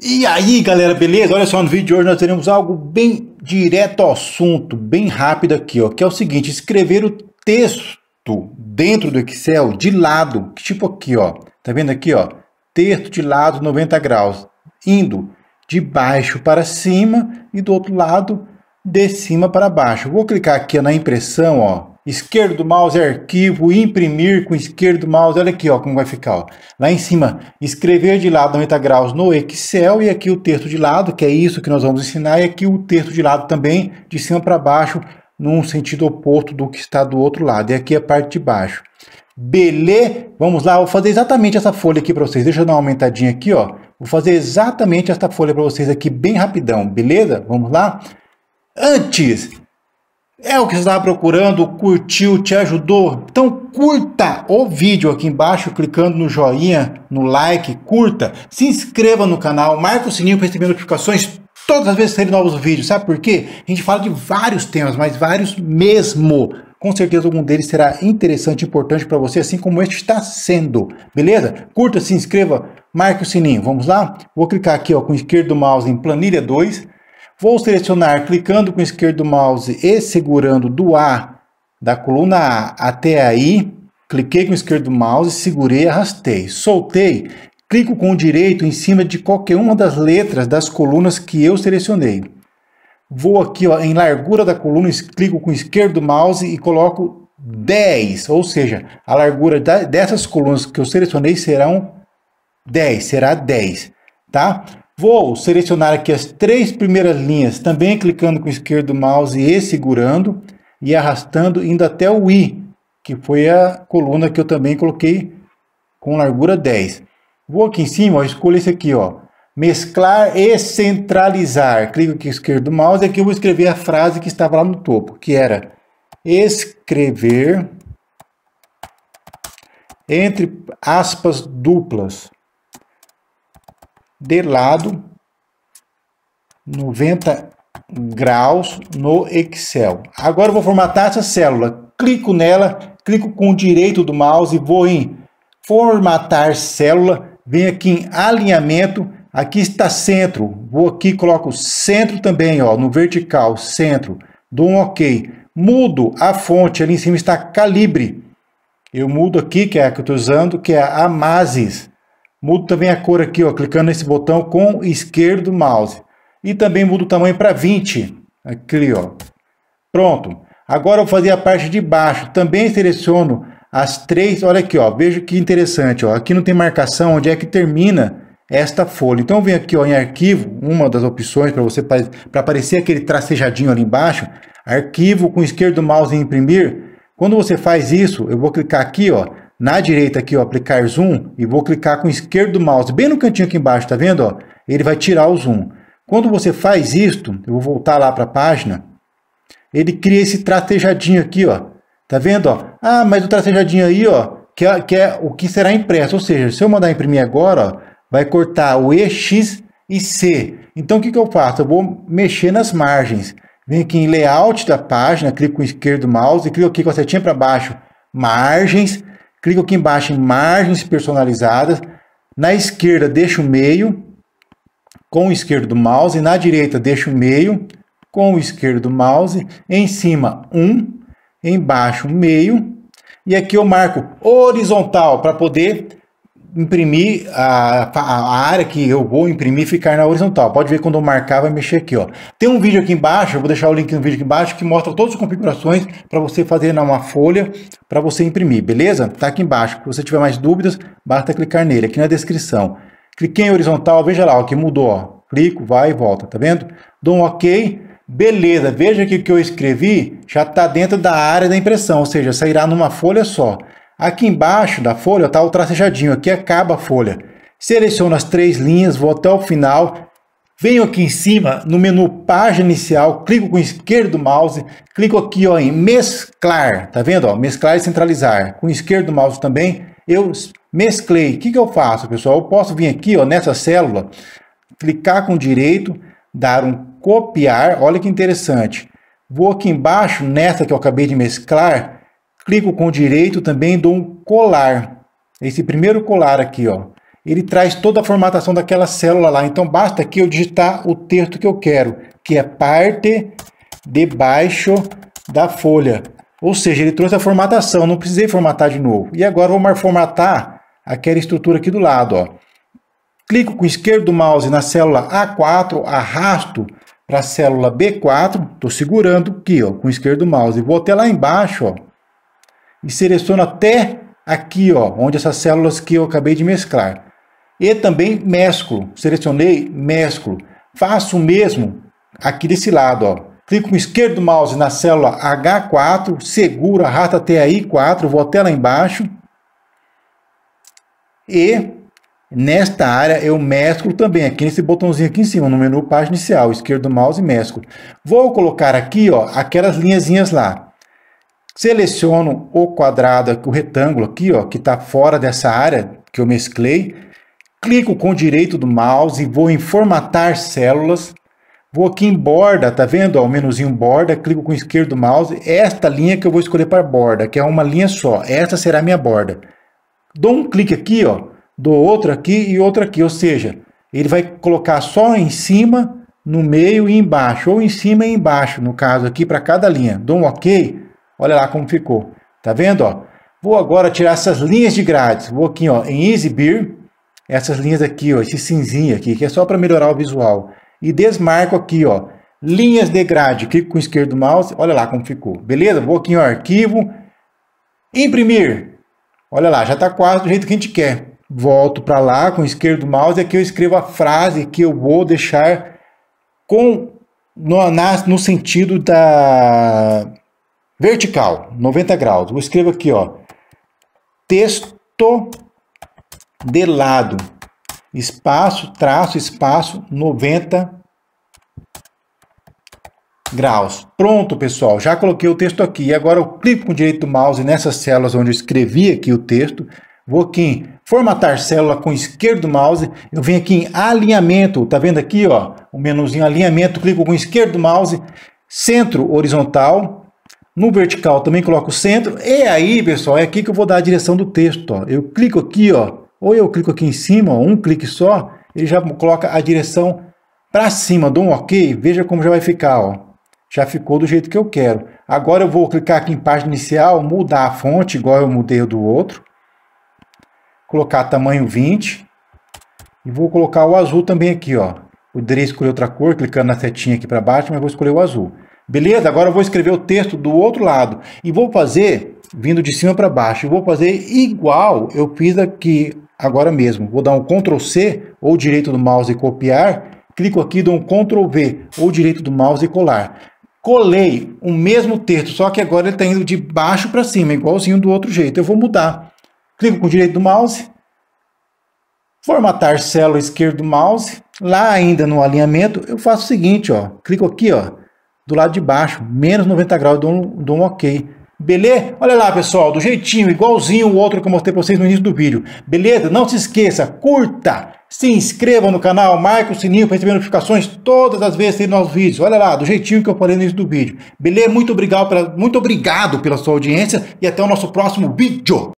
E aí, galera, beleza? Olha só, no vídeo de hoje nós teremos algo bem direto ao assunto, bem rápido aqui, ó, que é o seguinte, escrever o texto dentro do Excel de lado, tipo aqui, ó. Tá vendo aqui, ó? Texto de lado 90 graus, indo de baixo para cima e do outro lado de cima para baixo. Vou clicar aqui na impressão, ó, esquerdo mouse é arquivo, imprimir com esquerdo mouse, olha aqui ó, como vai ficar. Ó. Lá em cima, escrever de lado 90 graus no Excel e aqui o texto de lado, que é isso que nós vamos ensinar, e aqui o texto de lado também, de cima para baixo, num sentido oposto do que está do outro lado, e aqui é a parte de baixo. Belê, vamos lá, vou fazer exatamente essa folha aqui para vocês, deixa eu dar uma aumentadinha aqui, ó. Vou fazer exatamente essa folha para vocês aqui bem rapidão, beleza? Vamos lá? Antes, é o que você estava procurando, curtiu, te ajudou? Então curta o vídeo aqui embaixo, clicando no joinha, no like, curta, se inscreva no canal, marca o sininho para receber notificações todas as vezes que sair novos vídeos, sabe por quê? A gente fala de vários temas, mas vários mesmo. Com certeza algum deles será interessante e importante para você, assim como este está sendo. Beleza? Curta, se inscreva, marque o sininho. Vamos lá? Vou clicar aqui ó, com o esquerdo do mouse em planilha 2 Vou selecionar clicando com o esquerdo mouse e segurando do A, da coluna A até a I. Cliquei com o esquerdo mouse, segurei e arrastei. Soltei, clico com o direito em cima de qualquer uma das letras das colunas que eu selecionei. Vou aqui ó, em largura da coluna, clico com o esquerdo mouse e coloco 10, ou seja, a largura dessas colunas que eu selecionei serão 10, será 10, tá? Vou selecionar aqui as três primeiras linhas, também clicando com o esquerdo mouse e segurando e arrastando indo até o I, que foi a coluna que eu também coloquei com largura 10. Vou aqui em cima, ó, escolho esse aqui, ó, mesclar e centralizar. Clico aqui esquerdo mouse e aqui eu vou escrever a frase que estava lá no topo, que era escrever entre aspas duplas de lado 90 graus no Excel. Agora vou formatar essa célula. Clico nela, clico com o direito do mouse e vou em formatar célula. Venho aqui em alinhamento. Aqui está centro. Vou aqui coloco centro também, ó, no vertical, centro. Dou um OK. Mudo a fonte, ali em cima está calibre. Eu mudo aqui, que é a que eu estou usando, que é a Amazis. Mudo também a cor aqui, ó, clicando nesse botão com esquerdo mouse. E também mudo o tamanho para 20. Aqui, ó. Pronto. Agora eu vou fazer a parte de baixo. Também seleciono as três. Olha aqui, ó. Veja que interessante, ó. Aqui não tem marcação onde é que termina esta folha. Então venho aqui ó, em arquivo, uma das opções para você para aparecer aquele tracejadinho ali embaixo, arquivo com esquerdo mouse em imprimir. Quando você faz isso, eu vou clicar aqui, ó, na direita aqui, ó, aplicar zoom e vou clicar com o esquerdo do mouse bem no cantinho aqui embaixo, tá vendo? Ó, ele vai tirar o zoom. Quando você faz isto, eu vou voltar lá para a página, ele cria esse tracejadinho aqui, ó. Tá vendo, ó? Ah, mas o tracejadinho aí, ó, que é, que é o que será impresso. Ou seja, se eu mandar imprimir agora, ó, vai cortar o E, X e C. Então, o que, que eu faço? Eu vou mexer nas margens. Vem aqui em Layout da página, clico com o esquerdo do mouse, clico aqui com a setinha para baixo, Margens, clico aqui embaixo em margens personalizadas, na esquerda deixo o meio com o esquerdo do mouse, na direita deixo o meio com o esquerdo do mouse, em cima um, embaixo meio, e aqui eu marco horizontal para poder imprimir a, a, área que eu vou imprimir ficar na horizontal. Pode ver quando eu marcar, vai mexer aqui. Ó. Tem um vídeo aqui embaixo, eu vou deixar o link no vídeo aqui embaixo, que mostra todas as configurações para você fazer numa folha para você imprimir, beleza? Está aqui embaixo. Se você tiver mais dúvidas, basta clicar nele, aqui na descrição. Cliquei em horizontal, veja lá, o que mudou. Ó. Clico, vai e volta, tá vendo? Dou um OK, beleza. Veja que o que eu escrevi já está dentro da área da impressão, ou seja, sairá numa folha só. Aqui embaixo da folha está o tracejadinho, aqui acaba a folha. Seleciono as três linhas, vou até o final, venho aqui em cima no menu página inicial, clico com o esquerdo do mouse, clico aqui ó, em mesclar, tá vendo? Ó, mesclar e centralizar. Com o esquerdo do mouse também, eu mesclei. O que, que eu faço, pessoal? Eu posso vir aqui ó, nessa célula, clicar com o direito, dar um copiar, olha que interessante. Vou aqui embaixo, nessa que eu acabei de mesclar, clico com o direito, também dou um colar. Esse primeiro colar aqui, ó. Ele traz toda a formatação daquela célula lá. Então, basta aqui eu digitar o texto que eu quero, que é parte debaixo da folha. Ou seja, ele trouxe a formatação, não precisei formatar de novo. E agora vou formatar aquela estrutura aqui do lado. Ó. Clico com o esquerdo do mouse na célula A4, arrasto para a célula B4, estou segurando aqui ó, com o esquerdo do mouse, vou até lá embaixo, ó, e seleciono até aqui, ó, onde essas células que eu acabei de mesclar. E também mesclo, selecionei, mesclo. Faço o mesmo aqui desse lado, ó. Clico com o esquerdo do mouse na célula H4, seguro, rata até aí 4, vou até lá embaixo. E nesta área eu mesclo também, aqui nesse botãozinho aqui em cima, no menu página inicial, esquerdo do mouse mesclo. Vou colocar aqui, ó, aquelas linhazinhas lá. Seleciono o quadrado, o retângulo aqui, ó, que está fora dessa área que eu mesclei. Clico com o direito do mouse e vou em formatar células. Vou aqui em borda, tá vendo? Ó, o menuzinho borda, clico com o esquerdo do mouse. Esta linha que eu vou escolher para borda, que é uma linha só. essa será a minha borda. Dou um clique aqui, ó, dou outro aqui e outro aqui, ou seja, ele vai colocar só em cima, no meio e embaixo, ou em cima e embaixo, no caso aqui para cada linha. Dou um OK Olha lá como ficou. Tá vendo, ó? Vou agora tirar essas linhas de grades. Vou aqui, ó, em exibir, essas linhas aqui, ó, esse cinzinho aqui, que é só para melhorar o visual. E desmarco aqui, ó, linhas de grade. Clico com o esquerdo do mouse, olha lá como ficou. Beleza? Vou aqui, ó, arquivo, imprimir. Olha lá, já está quase do jeito que a gente quer. Volto para lá com o esquerdo do mouse e aqui eu escrevo a frase que eu vou deixar com no, na, no sentido da vertical, 90 graus. Vou escrever aqui, ó, texto de lado, espaço, traço, espaço, 90 graus. Pronto, pessoal, já coloquei o texto aqui. E agora eu clico com o direito do mouse nessas células onde eu escrevi aqui o texto. Vou aqui em formatar célula com esquerdo do mouse. Eu venho aqui em alinhamento, tá vendo aqui, ó, o menuzinho alinhamento, clico com esquerdo do mouse, centro horizontal, no vertical também coloco o centro. E aí, pessoal, é aqui que eu vou dar a direção do texto. Ó. Eu clico aqui, ó, ou eu clico aqui em cima, ó, um clique só, ele já coloca a direção para cima. Dou um OK, veja como já vai ficar. Ó. Já ficou do jeito que eu quero. Agora eu vou clicar aqui em página inicial, mudar a fonte, igual eu mudei do outro. Colocar tamanho 20. E vou colocar o azul também aqui. Ó. Poderia escolher outra cor, clicando na setinha aqui para baixo, mas vou escolher o azul. Beleza? Agora eu vou escrever o texto do outro lado e vou fazer vindo de cima para baixo. Eu vou fazer igual eu fiz aqui agora mesmo. Vou dar um Ctrl C ou direito do mouse e copiar. Clico aqui, dou um Ctrl V ou direito do mouse e colar. Colei o mesmo texto, só que agora ele está indo de baixo para cima, igualzinho do outro jeito. Eu vou mudar. Clico com o direito do mouse. Formatar célula esquerdo do mouse. Lá ainda no alinhamento, eu faço o seguinte, ó. Clico aqui, ó do lado de baixo, menos 90 graus, dou um, dou um ok. Beleza? Olha lá, pessoal, do jeitinho, igualzinho o outro que eu mostrei para vocês no início do vídeo. Beleza? Não se esqueça, curta, se inscreva no canal, marque o sininho para receber notificações todas as vezes que tem novos vídeos. Olha lá, do jeitinho que eu falei no início do vídeo. Beleza? Muito obrigado pela, muito obrigado pela sua audiência e até o nosso próximo vídeo.